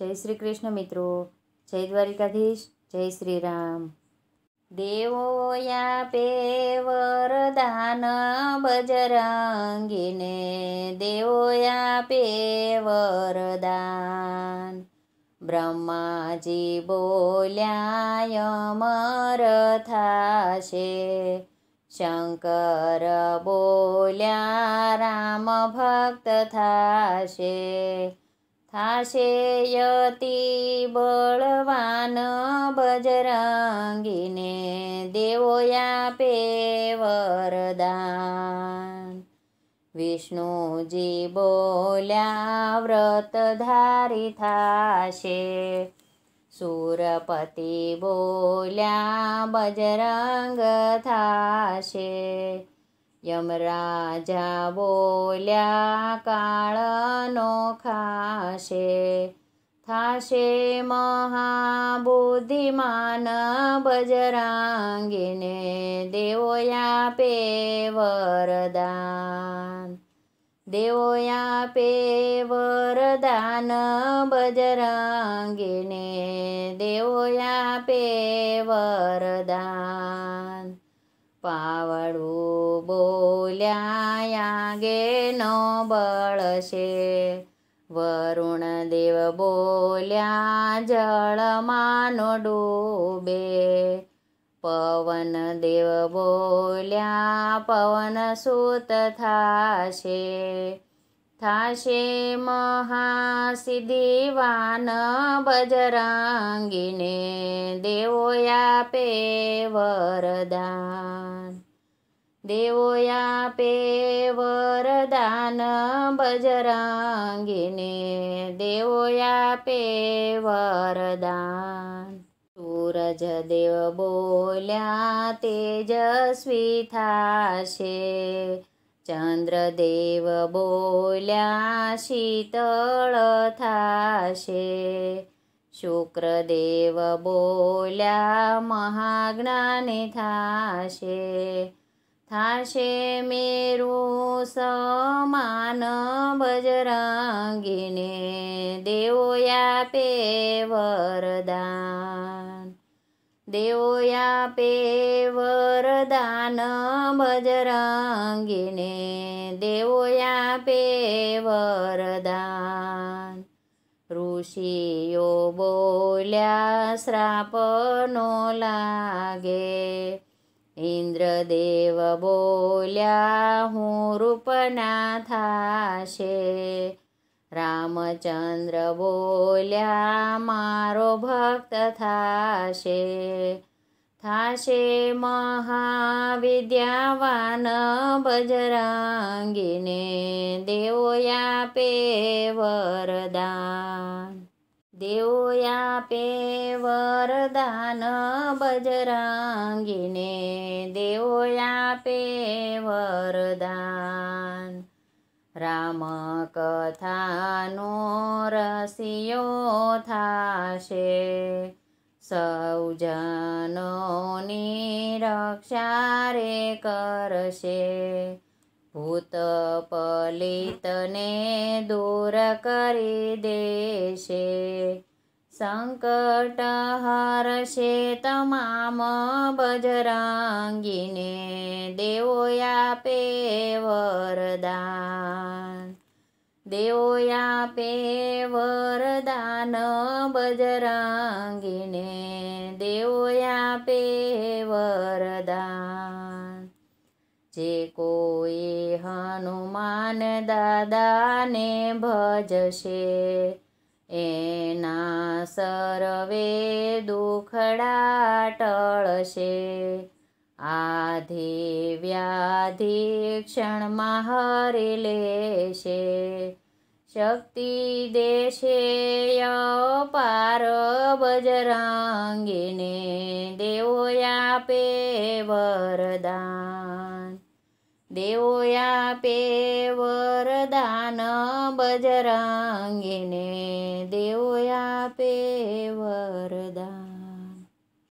જય શ્રી કૃષ્ણ મિત્રો જય દ્વારિકાધીશ જય શ્રી રામ દેવોયા પે વરદાન બજરંગીને દેવોયા પે વરદાન બ્રહ્માજી બોલ્યા યમર થાશે શંકર બોલ્યા રામ ભક્ત થાશે થાશે યતિ બળવાન બજરંગીને દેવો આપે વરદાન વિષ્ણુજી બોલ્યા વ્રત ધારી થાશે સુરપતિ બોલ્યા બજરંગ થાશે યમરાજા બોલ્યા કાળનો ખાશે થાશે મહાબુદ્ધિમાન બજરાંગીને દેવોયા પે વરદાન દેવોયા પે વરદાન બજરાંગીને દેવોયા પે વરદાન પાવડું બળશે વરુણ દેવ બોલ્યા જળમાનો ડૂબે પવન દેવ બોલ્યા પવન સૂત થાશે થાશે મહાસિદ્ધિવાન બજરંગીને દેવો આપે વરદાન દેવોયા પે વરદાન બજરંગીને દેવોયા પે વરદાન સૂરજ દેવ બોલ્યા તેજસ્વી થાશે ચંદ્રદેવ બોલ્યા શીતળ થાશે શુક્રદેવ બોલ્યા મહાજ્ઞાની થાશે થાશે મેરું સમાન બજરાંગીને દેવો આપે વરદાન દેવો આપે વરદાન બજરાંગીને દેવો આપે વરદાન ઋષિઓ બોલ્યા શ્રાપનો લાગે ઇન્દ્રદેવ બોલ્યા હું રૂપના થાશે રામચંદ્ર બોલ્યા મારો ભક્ત થાશે થાશે મહાવિદ્યાવાન બજરંગીને દેવોયા પે વરદાન દેવોયા પે વરદાન બજરાંગીને દેવો આપે વરદાન રામ કથાનો રસિયો થાશે સૌજનોની રક્ષા રે કરશે ભૂત પલિતને દૂર કરી દેશે સંકટહાર છે તમામ બજરંગીને દેવો આપે વરદાન દેવો આપે વરદાન બજરંગીને દેવો આપે વરદાન જે કોઈ હનુમાન દાદાને ભજશે એના સરવે દુખડા ટળશે આધે વ્યાધિ ક્ષણમાં હરી લેશે શક્તિ દેશે પાર બજરંગીને દેવો આપે વરદાન દેવોયા પે વરદાન બજરંગીને દેવોયા પે વરદાન